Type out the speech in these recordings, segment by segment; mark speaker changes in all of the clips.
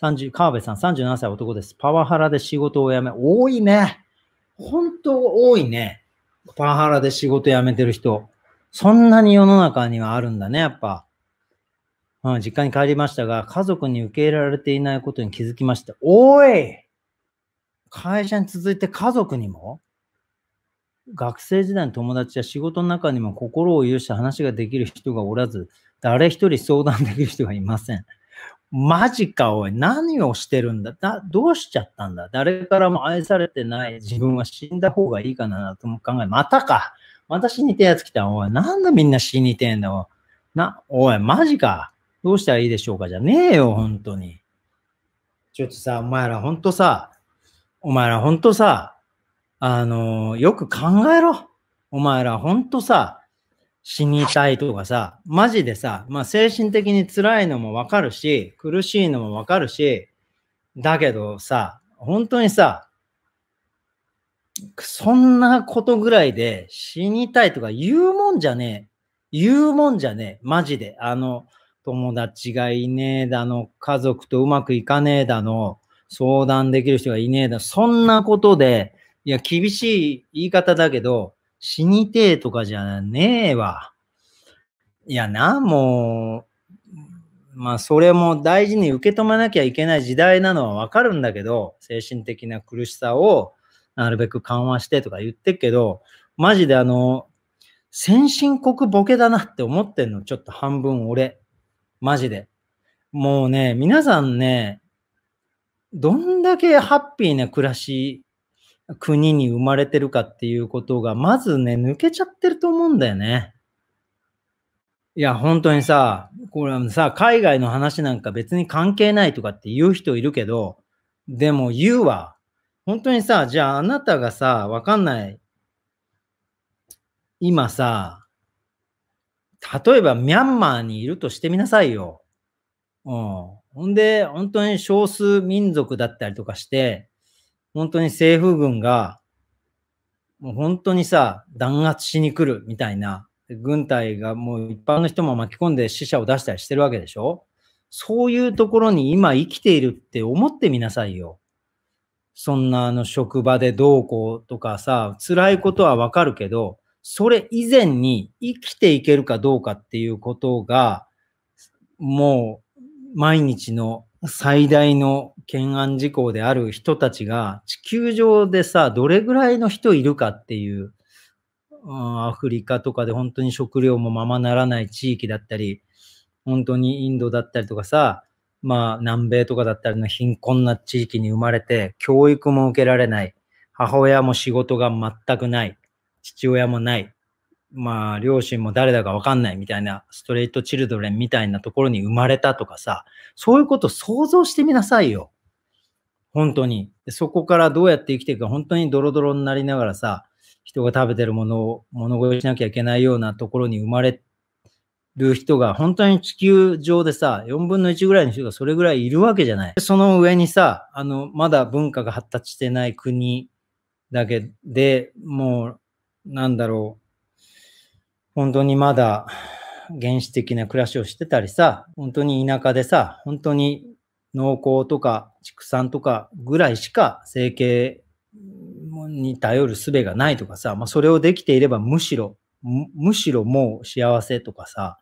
Speaker 1: 30、川辺さん、37歳男です。パワハラで仕事を辞め、多いね。本当多いね。パワハラで仕事辞めてる人。そんなに世の中にはあるんだね、やっぱ。うん、実家に帰りましたが、家族に受け入れられていないことに気づきました。おい会社に続いて家族にも学生時代の友達や仕事の中にも心を許して話ができる人がおらず、誰一人相談できる人がいません。マジか、おい、何をしてるんだだ、どうしちゃったんだ誰からも愛されてない自分は死んだ方がいいかなとも考え、またか。また死にてえやつ来た。おい、なんでみんな死にてえんだいな、おい、マジか。どうしたらいいでしょうかじゃねえよ、本当に。ちょっとさ、お前ら本当さ、お前ら本当さ、あのー、よく考えろ。お前ら本当さ、死にたいとかさ、マジでさ、まあ、精神的に辛いのもわかるし、苦しいのもわかるし、だけどさ、本当にさ、そんなことぐらいで死にたいとか言うもんじゃねえ。言うもんじゃねえ。マジで。あの、友達がいねえだの、家族とうまくいかねえだの、相談できる人がいねえだ。そんなことで、いや、厳しい言い方だけど、死にてえとかじゃねえわ。いやな、もう、まあそれも大事に受け止めなきゃいけない時代なのはわかるんだけど、精神的な苦しさをなるべく緩和してとか言ってっけど、マジであの、先進国ボケだなって思ってんの、ちょっと半分俺。マジで。もうね、皆さんね、どんだけハッピーな暮らし国に生まれてるかっていうことが、まずね、抜けちゃってると思うんだよね。いや、本当にさ、これさ、海外の話なんか別に関係ないとかって言う人いるけど、でも言うわ。本当にさ、じゃああなたがさ、わかんない。今さ、例えばミャンマーにいるとしてみなさいよ。うん。ほんで、本当に少数民族だったりとかして、本当に政府軍が、もう本当にさ、弾圧しに来るみたいな、軍隊がもう一般の人も巻き込んで死者を出したりしてるわけでしょそういうところに今生きているって思ってみなさいよ。そんなあの職場でどうこうとかさ、辛いことはわかるけど、それ以前に生きていけるかどうかっていうことが、もう毎日の最大の懸案事項である人たちが地球上でさ、どれぐらいの人いるかっていう、うん、アフリカとかで本当に食料もままならない地域だったり、本当にインドだったりとかさ、まあ南米とかだったりの貧困な地域に生まれて、教育も受けられない。母親も仕事が全くない。父親もない。まあ、両親も誰だかわかんないみたいな、ストレートチルドレンみたいなところに生まれたとかさ、そういうこと想像してみなさいよ。本当に。そこからどうやって生きていくか、本当にドロドロになりながらさ、人が食べてるものを物乞いしなきゃいけないようなところに生まれる人が、本当に地球上でさ、4分の1ぐらいの人がそれぐらいいるわけじゃない。その上にさ、あの、まだ文化が発達してない国だけでもう、なんだろう、本当にまだ、原始的な暮らしをしてたりさ、本当に田舎でさ、本当に農耕とか畜産とかぐらいしか生計に頼る術がないとかさ、まあ、それをできていればむしろむしろもう幸せとかさ、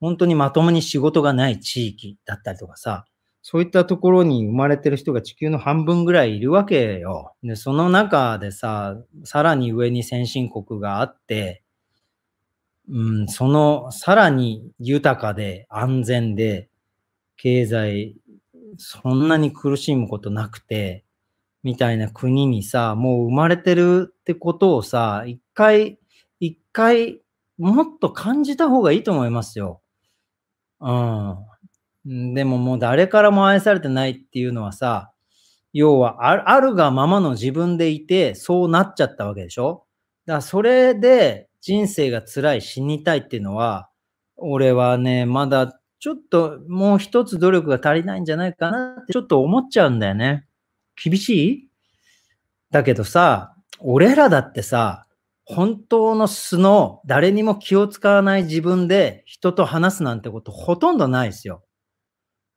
Speaker 1: 本当にまともに仕事がない地域だったりとかさ、そういったところに生まれてる人が地球の半分ぐらいいるわけよ。で、その中でさ、さらに上に先進国があって、うん、そのさらに豊かで安全で、経済そんなに苦しむことなくて、みたいな国にさ、もう生まれてるってことをさ、一回、一回、もっと感じた方がいいと思いますよ。うん。でももう誰からも愛されてないっていうのはさ、要はあるがままの自分でいて、そうなっちゃったわけでしょだからそれで人生が辛い、死にたいっていうのは、俺はね、まだちょっともう一つ努力が足りないんじゃないかなってちょっと思っちゃうんだよね。厳しいだけどさ、俺らだってさ、本当の素の誰にも気を使わない自分で人と話すなんてことほとんどないですよ。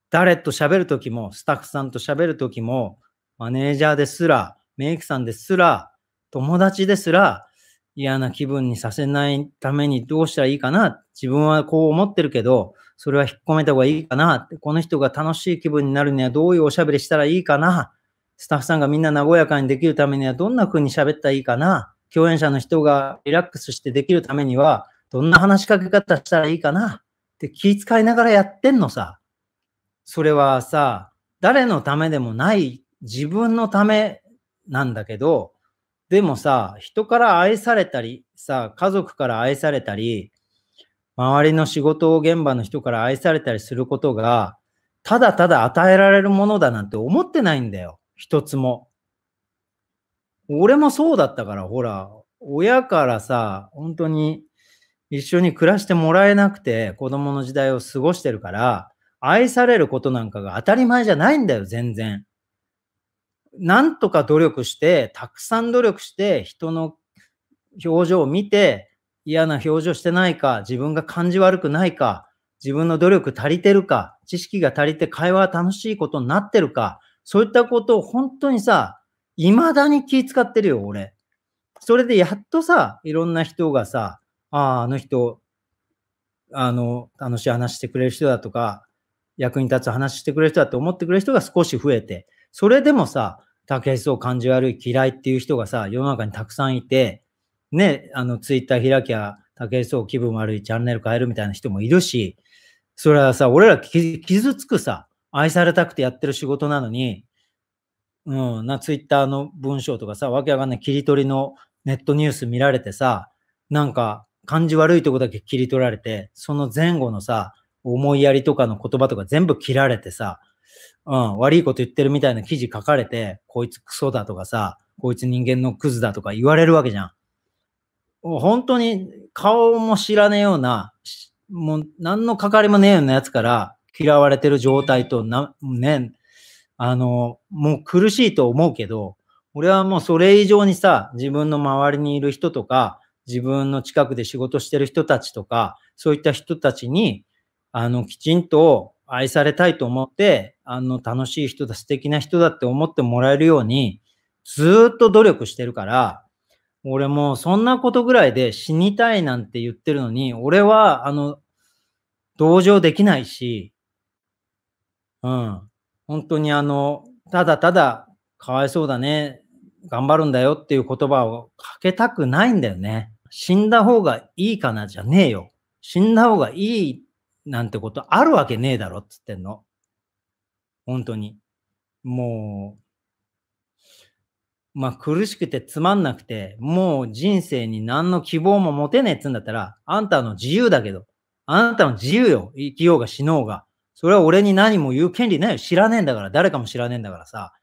Speaker 1: 誰と喋るときも、スタッフさんと喋るときも、マネージャーですら、メイクさんですら、友達ですら、嫌な気分にさせないためにどうしたらいいかな。自分はこう思ってるけど、それは引っ込めた方がいいかなって、この人が楽しい気分になるにはどういうおしゃべりしたらいいかな、スタッフさんがみんな和やかにできるためにはどんな風に喋ったらいいかな、共演者の人がリラックスしてできるためにはどんな話しかけ方したらいいかなって気遣いながらやってんのさ。それはさ、誰のためでもない自分のためなんだけど、でもさ、人から愛されたり、さ、家族から愛されたり、周りの仕事を現場の人から愛されたりすることが、ただただ与えられるものだなんて思ってないんだよ。一つも。俺もそうだったから、ほら、親からさ、本当に一緒に暮らしてもらえなくて、子供の時代を過ごしてるから、愛されることなんかが当たり前じゃないんだよ、全然。なんとか努力して、たくさん努力して、人の表情を見て、嫌な表情してないか、自分が感じ悪くないか、自分の努力足りてるか、知識が足りて会話は楽しいことになってるか、そういったことを本当にさ、未だに気使ってるよ、俺。それでやっとさ、いろんな人がさ、ああ、あの人、あの、楽しい話してくれる人だとか、役に立つ話してくれる人だと思ってくれる人が少し増えて、それでもさ、竹井を感じ悪い嫌いっていう人がさ、世の中にたくさんいて、ね、あの、ツイッター開きゃ、竹井壮気分悪いチャンネル変えるみたいな人もいるし、それはさ、俺ら傷つくさ、愛されたくてやってる仕事なのに、うん、な、ツイッターの文章とかさ、わけわかんない切り取りのネットニュース見られてさ、なんか、感じ悪いとこだけ切り取られて、その前後のさ、思いやりとかの言葉とか全部切られてさ、うん、悪いこと言ってるみたいな記事書かれて、こいつクソだとかさ、こいつ人間のクズだとか言われるわけじゃん。本当に顔も知らねえような、もう何の関わりもねえようなやつから嫌われてる状態とな、ね、あの、もう苦しいと思うけど、俺はもうそれ以上にさ、自分の周りにいる人とか、自分の近くで仕事してる人たちとか、そういった人たちに、あの、きちんと愛されたいと思って、あの、楽しい人だ、素敵な人だって思ってもらえるように、ずっと努力してるから、俺もそんなことぐらいで死にたいなんて言ってるのに、俺は、あの、同情できないし、うん。本当にあの、ただただ、かわいそうだね。頑張るんだよっていう言葉をかけたくないんだよね。死んだ方がいいかなじゃねえよ。死んだ方がいいなんてことあるわけねえだろっつってんの。本当に。もう、まあ、苦しくてつまんなくて、もう人生に何の希望も持てねえっつんだったら、あんたの自由だけど、あなたの自由よ。生きようが死のうが。それは俺に何も言う権利ないよ。知らねえんだから、誰かも知らねえんだからさ。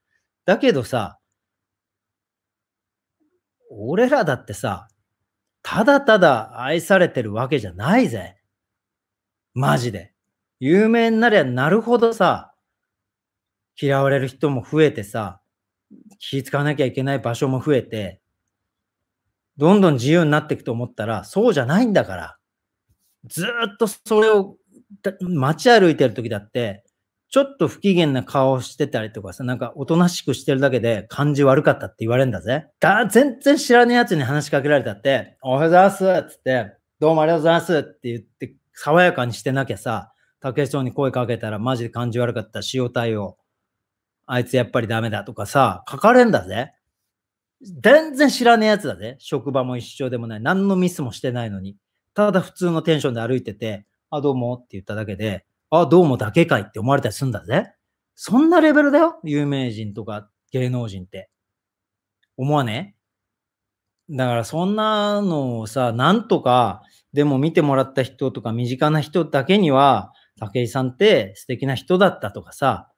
Speaker 1: だけどさ、俺らだってさ、ただただ愛されてるわけじゃないぜ。マジで。有名になりゃなるほどさ、嫌われる人も増えてさ、気使わなきゃいけない場所も増えて、どんどん自由になっていくと思ったら、そうじゃないんだから、ずっとそれを街歩いてる時だって、ちょっと不機嫌な顔をしてたりとかさ、なんかおとなしくしてるだけで感じ悪かったって言われるんだぜ。だ、全然知らねえやつに話しかけられたって、おはようございますっつって、どうもありがとうございますって言って、爽やかにしてなきゃさ、竹井町に声かけたらマジで感じ悪かった、塩対応。あいつやっぱりダメだとかさ、書かれんだぜ。全然知らねえやつだぜ。職場も一緒でもない。何のミスもしてないのに。ただ普通のテンションで歩いてて、あ、どうもって言っただけで、あ、どうもだけかいって思われたりすんだぜ。そんなレベルだよ。有名人とか芸能人って。思わねえだからそんなのをさ、なんとか、でも見てもらった人とか身近な人だけには、武井さんって素敵な人だったとかさ、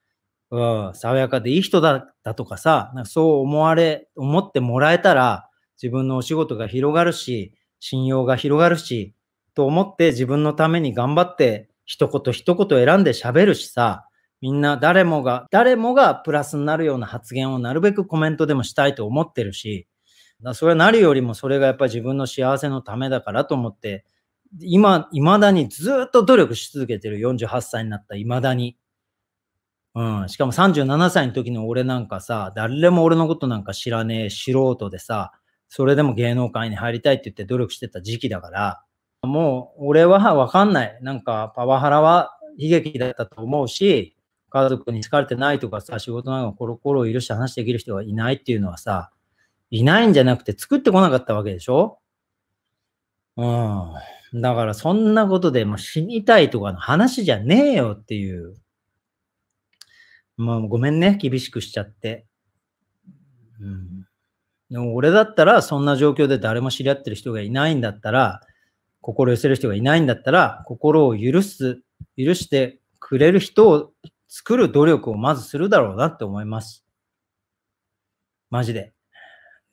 Speaker 1: うん、爽やかでいい人だだとかさ、なんかそう思われ、思ってもらえたら、自分のお仕事が広がるし、信用が広がるし、と思って自分のために頑張って、一言一言選んで喋るしさ、みんな誰もが、誰もがプラスになるような発言をなるべくコメントでもしたいと思ってるし、だそれはなるよりもそれがやっぱり自分の幸せのためだからと思って、今、未だにずっと努力し続けてる48歳になった未だに。うん、しかも37歳の時の俺なんかさ、誰も俺のことなんか知らねえ素人でさ、それでも芸能界に入りたいって言って努力してた時期だから、もう俺はわかんない。なんかパワハラは悲劇だったと思うし、家族に好かれてないとかさ、仕事なんかコロコロ許して話できる人がいないっていうのはさ、いないんじゃなくて作ってこなかったわけでしょうん。だからそんなことでもう死にたいとかの話じゃねえよっていう。まあ、ごめんね、厳しくしちゃって。うん。でも俺だったら、そんな状況で誰も知り合ってる人がいないんだったら、心寄せる人がいないんだったら、心を許す、許してくれる人を作る努力をまずするだろうなって思います。マジで。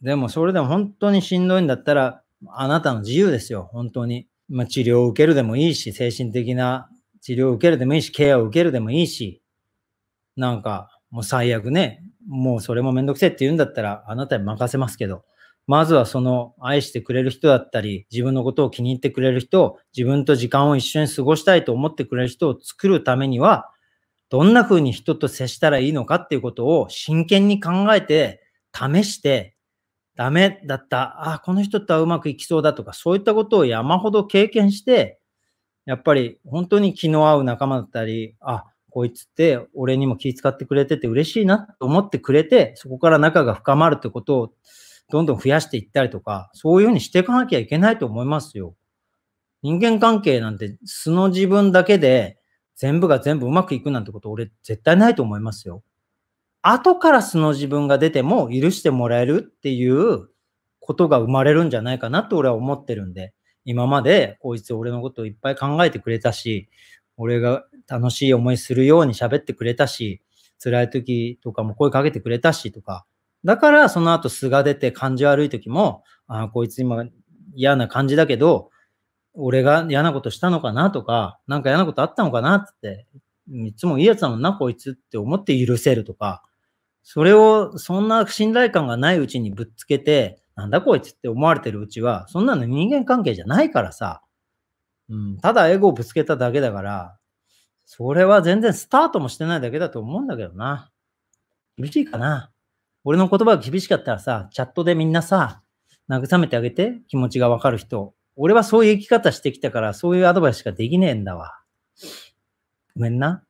Speaker 1: でもそれでも本当にしんどいんだったら、あなたの自由ですよ、本当に。まあ、治療を受けるでもいいし、精神的な治療を受けるでもいいし、ケアを受けるでもいいし、なんか、もう最悪ね、もうそれもめんどくせえって言うんだったら、あなたに任せますけど、まずはその愛してくれる人だったり、自分のことを気に入ってくれる人、自分と時間を一緒に過ごしたいと思ってくれる人を作るためには、どんな風に人と接したらいいのかっていうことを真剣に考えて、試して、ダメだった、あ、この人とはうまくいきそうだとか、そういったことを山ほど経験して、やっぱり本当に気の合う仲間だったり、あ、こいつって俺にも気遣ってくれてて嬉しいなと思ってくれて、そこから仲が深まるってことをどんどん増やしていったりとか、そういうふうにしていかなきゃいけないと思いますよ。人間関係なんて素の自分だけで全部が全部うまくいくなんてこと俺絶対ないと思いますよ。後から素の自分が出ても許してもらえるっていうことが生まれるんじゃないかなと俺は思ってるんで、今までこいつ俺のことをいっぱい考えてくれたし、俺が楽しい思いするように喋ってくれたし、辛い時とかも声かけてくれたしとか、だからその後素が出て感じ悪い時も、ああ、こいつ今嫌な感じだけど、俺が嫌なことしたのかなとか、なんか嫌なことあったのかなって、いつもいいやつだもんな、こいつって思って許せるとか、それをそんな信頼感がないうちにぶっつけて、なんだこいつって思われてるうちは、そんなの人間関係じゃないからさ、うん、ただエゴをぶつけただけだから、それは全然スタートもしてないだけだと思うんだけどな。厳しいかな。俺の言葉が厳しかったらさ、チャットでみんなさ、慰めてあげて、気持ちがわかる人。俺はそういう生き方してきたから、そういうアドバイスしかできねえんだわ。ごめんな。